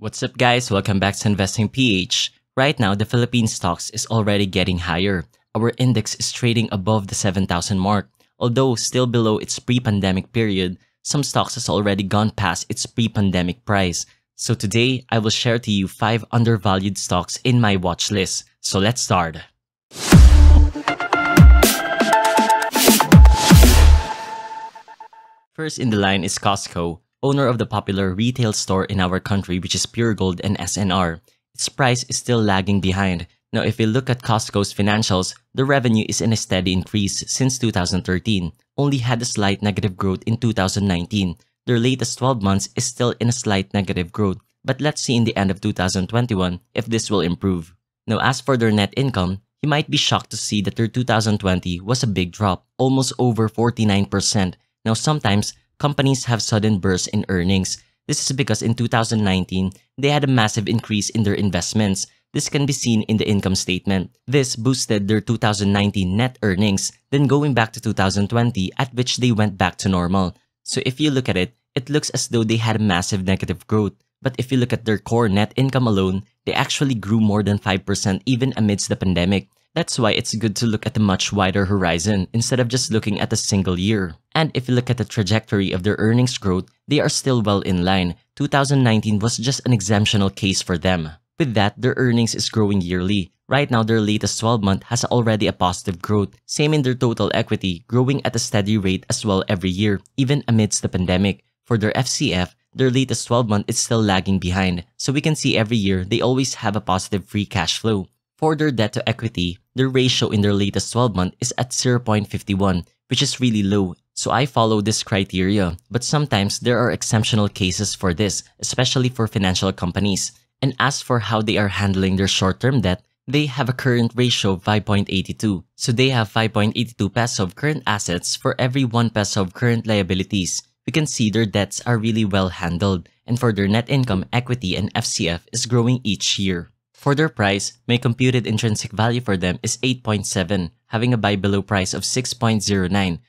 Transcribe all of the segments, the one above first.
What's up guys? Welcome back to Investing PH. Right now, the Philippine stocks is already getting higher. Our index is trading above the 7,000 mark. Although still below its pre-pandemic period, some stocks has already gone past its pre-pandemic price. So today, I will share to you 5 undervalued stocks in my watch list. So let's start. First in the line is Costco owner of the popular retail store in our country, which is Pure Gold and SNR. Its price is still lagging behind. Now, if we look at Costco's financials, the revenue is in a steady increase since 2013, only had a slight negative growth in 2019. Their latest 12 months is still in a slight negative growth, but let's see in the end of 2021 if this will improve. Now, as for their net income, you might be shocked to see that their 2020 was a big drop, almost over 49%. Now, sometimes companies have sudden bursts in earnings. This is because in 2019, they had a massive increase in their investments. This can be seen in the income statement. This boosted their 2019 net earnings, then going back to 2020 at which they went back to normal. So if you look at it, it looks as though they had a massive negative growth. But if you look at their core net income alone, they actually grew more than 5% even amidst the pandemic. That's why it's good to look at the much wider horizon instead of just looking at a single year. And if you look at the trajectory of their earnings growth, they are still well in line. 2019 was just an exceptional case for them. With that, their earnings is growing yearly. Right now, their latest 12 month has already a positive growth. Same in their total equity, growing at a steady rate as well every year, even amidst the pandemic. For their FCF, their latest 12 month is still lagging behind, so we can see every year they always have a positive free cash flow. For their debt to equity, their ratio in their latest 12 month is at 0.51, which is really low, so I follow this criteria. But sometimes there are exceptional cases for this, especially for financial companies. And as for how they are handling their short-term debt, they have a current ratio of 5.82. So they have 5.82 peso of current assets for every 1 peso of current liabilities. We can see their debts are really well handled, and for their net income, equity, and FCF is growing each year. For their price, my computed intrinsic value for them is 8.7, having a buy below price of 6.09,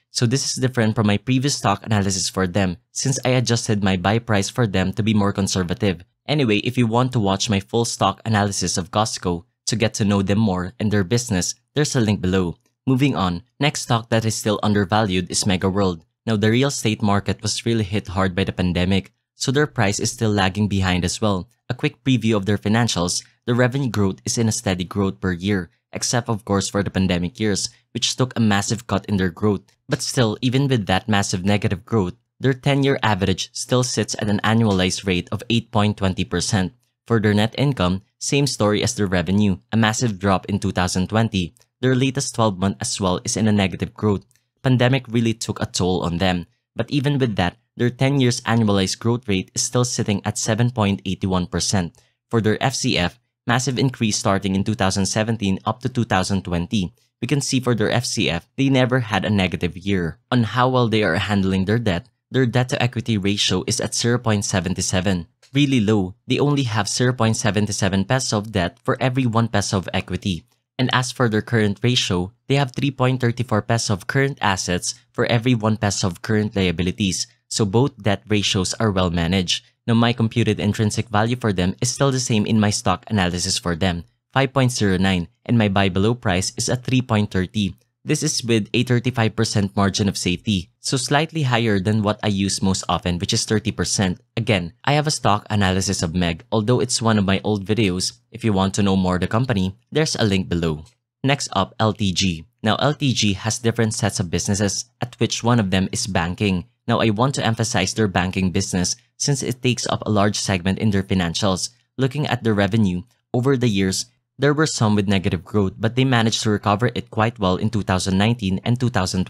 so this is different from my previous stock analysis for them since I adjusted my buy price for them to be more conservative. Anyway, if you want to watch my full stock analysis of Costco to get to know them more and their business, there's a link below. Moving on, next stock that is still undervalued is Mega World. Now the real estate market was really hit hard by the pandemic, so their price is still lagging behind as well. A quick preview of their financials, the revenue growth is in a steady growth per year, except of course for the pandemic years, which took a massive cut in their growth. But still, even with that massive negative growth, their 10-year average still sits at an annualized rate of 8.20%. For their net income, same story as their revenue, a massive drop in 2020. Their latest 12-month as well is in a negative growth. Pandemic really took a toll on them. But even with that, their 10 years annualized growth rate is still sitting at 7.81%. For their FCF, massive increase starting in 2017 up to 2020. We can see for their FCF, they never had a negative year. On how well they are handling their debt, their debt to equity ratio is at 0.77, really low. They only have 0.77 peso of debt for every 1 peso of equity. And as for their current ratio, they have 3.34 peso of current assets for every 1 peso of current liabilities, so both debt ratios are well managed. Now my computed intrinsic value for them is still the same in my stock analysis for them, 5.09, and my buy below price is at 3.30. This is with a 35% margin of safety, so slightly higher than what I use most often which is 30%. Again, I have a stock analysis of Meg, although it's one of my old videos. If you want to know more the company, there's a link below. Next up, LTG. Now LTG has different sets of businesses, at which one of them is banking. Now I want to emphasize their banking business since it takes up a large segment in their financials. Looking at their revenue, over the years, there were some with negative growth, but they managed to recover it quite well in 2019 and 2020,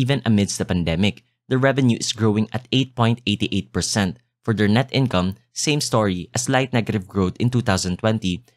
even amidst the pandemic. Their revenue is growing at 8.88%. For their net income, same story, a slight negative growth in 2020,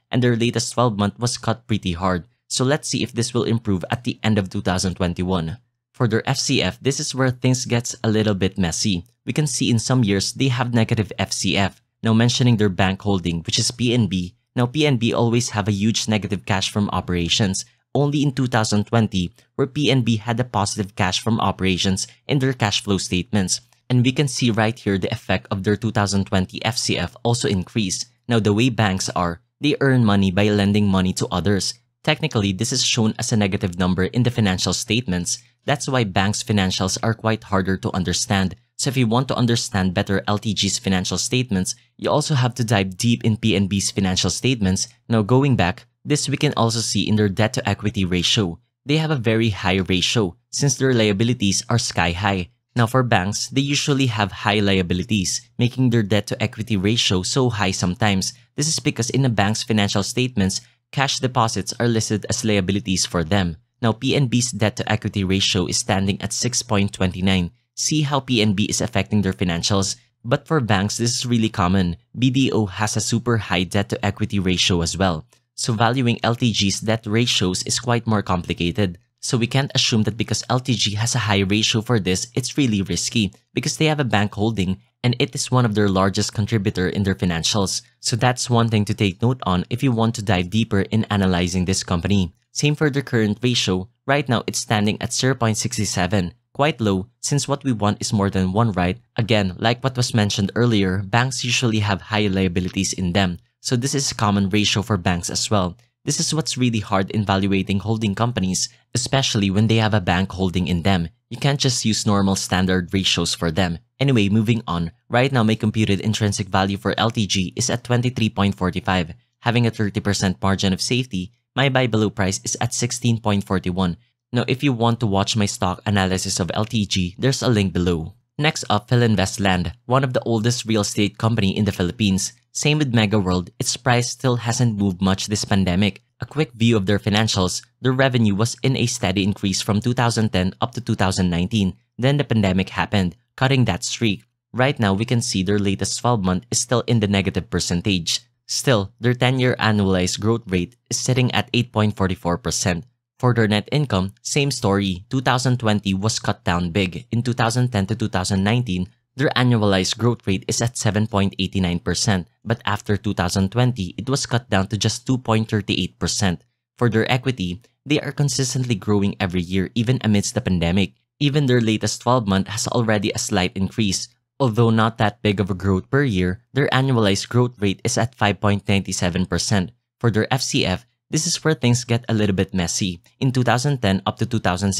and their latest 12 month was cut pretty hard. So let's see if this will improve at the end of 2021. For their FCF, this is where things gets a little bit messy. We can see in some years they have negative FCF, now mentioning their bank holding, which is PNB. Now PNB always have a huge negative cash from operations, only in 2020 where PNB had a positive cash from operations in their cash flow statements. And we can see right here the effect of their 2020 FCF also increased. Now the way banks are, they earn money by lending money to others. Technically, this is shown as a negative number in the financial statements. That's why banks' financials are quite harder to understand. So if you want to understand better LTG's financial statements, you also have to dive deep in PNB's financial statements. Now going back, this we can also see in their debt to equity ratio. They have a very high ratio since their liabilities are sky high. Now for banks, they usually have high liabilities, making their debt to equity ratio so high sometimes. This is because in a bank's financial statements, cash deposits are listed as liabilities for them. Now, PNB's debt to equity ratio is standing at 6.29. See how PNB is affecting their financials. But for banks, this is really common. BDO has a super high debt to equity ratio as well. So valuing LTG's debt ratios is quite more complicated. So we can't assume that because LTG has a high ratio for this, it's really risky because they have a bank holding and it is one of their largest contributor in their financials. So that's one thing to take note on if you want to dive deeper in analyzing this company. Same for the current ratio, right now it's standing at 0.67, quite low since what we want is more than one right. Again, like what was mentioned earlier, banks usually have high liabilities in them, so this is a common ratio for banks as well. This is what's really hard in valuating holding companies, especially when they have a bank holding in them. You can't just use normal standard ratios for them. Anyway, moving on. Right now, my computed intrinsic value for LTG is at 23.45. Having a 30% margin of safety, my buy below price is at 16.41. Now if you want to watch my stock analysis of LTG, there's a link below. Next up, Philinvest Land, one of the oldest real estate company in the Philippines. Same with MegaWorld, its price still hasn't moved much this pandemic. A quick view of their financials, their revenue was in a steady increase from 2010 up to 2019. Then the pandemic happened, cutting that streak. Right now, we can see their latest 12 month is still in the negative percentage. Still, their 10-year annualized growth rate is sitting at 8.44%. For their net income, same story, 2020 was cut down big. In 2010 to 2019, their annualized growth rate is at 7.89%, but after 2020, it was cut down to just 2.38%. For their equity, they are consistently growing every year even amidst the pandemic. Even their latest 12 month has already a slight increase, Although not that big of a growth per year, their annualized growth rate is at 5.97%. For their FCF, this is where things get a little bit messy. In 2010 up to 2016,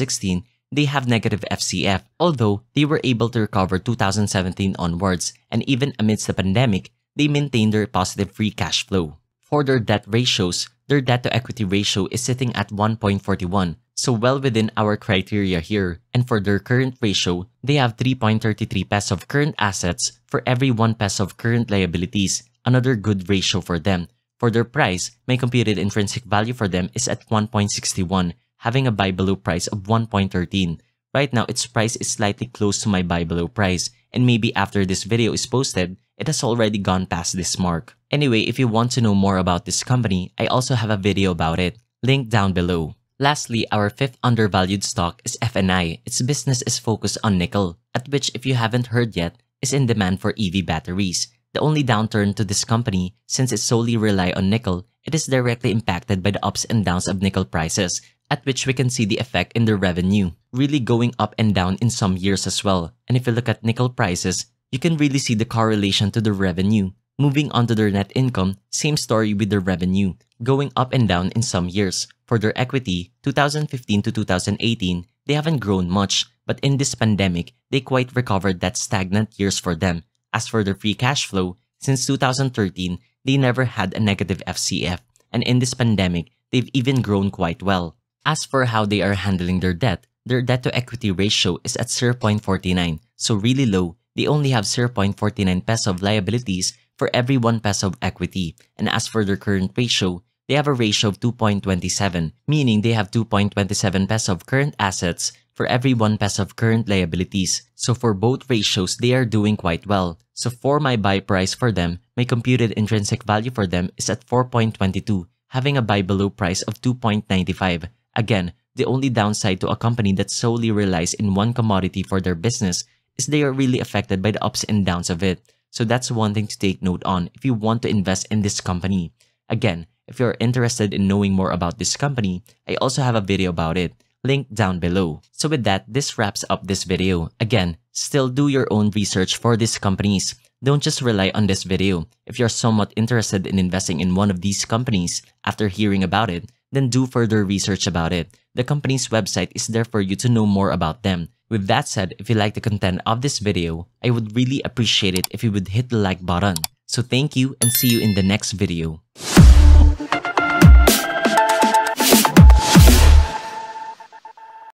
they have negative FCF, although they were able to recover 2017 onwards, and even amidst the pandemic, they maintained their positive free cash flow. For their debt ratios, their debt to equity ratio is sitting at 1.41, so well within our criteria here, and for their current ratio, they have 3.33 pesos of current assets for every 1 peso of current liabilities, another good ratio for them. For their price, my computed intrinsic value for them is at 1.61, having a buy below price of 1.13. Right now, its price is slightly close to my buy below price, and maybe after this video is posted, it has already gone past this mark. Anyway, if you want to know more about this company, I also have a video about it, link down below. Lastly, our fifth undervalued stock is FNI. Its business is focused on nickel, at which if you haven't heard yet, is in demand for EV batteries. The only downturn to this company, since it solely rely on nickel, it is directly impacted by the ups and downs of nickel prices, at which we can see the effect in the revenue, really going up and down in some years as well. And if you look at nickel prices, you can really see the correlation to the revenue. Moving on to their net income, same story with their revenue, going up and down in some years. For their equity, 2015 to 2018, they haven't grown much, but in this pandemic, they quite recovered that stagnant years for them. As for their free cash flow, since 2013, they never had a negative FCF, and in this pandemic, they've even grown quite well. As for how they are handling their debt, their debt to equity ratio is at 0.49, so really low. They only have 0.49 peso of liabilities for every 1 peso of equity. And as for their current ratio, they have a ratio of 2.27, meaning they have 2.27 peso of current assets for every 1 peso of current liabilities. So for both ratios, they are doing quite well. So for my buy price for them, my computed intrinsic value for them is at 4.22, having a buy below price of 2.95. Again, the only downside to a company that solely relies in one commodity for their business is they are really affected by the ups and downs of it. So that's one thing to take note on if you want to invest in this company. Again, if you're interested in knowing more about this company, I also have a video about it, linked down below. So with that, this wraps up this video. Again, still do your own research for these companies. Don't just rely on this video. If you're somewhat interested in investing in one of these companies after hearing about it, then do further research about it. The company's website is there for you to know more about them. With that said, if you like the content of this video, I would really appreciate it if you would hit the like button. So thank you and see you in the next video.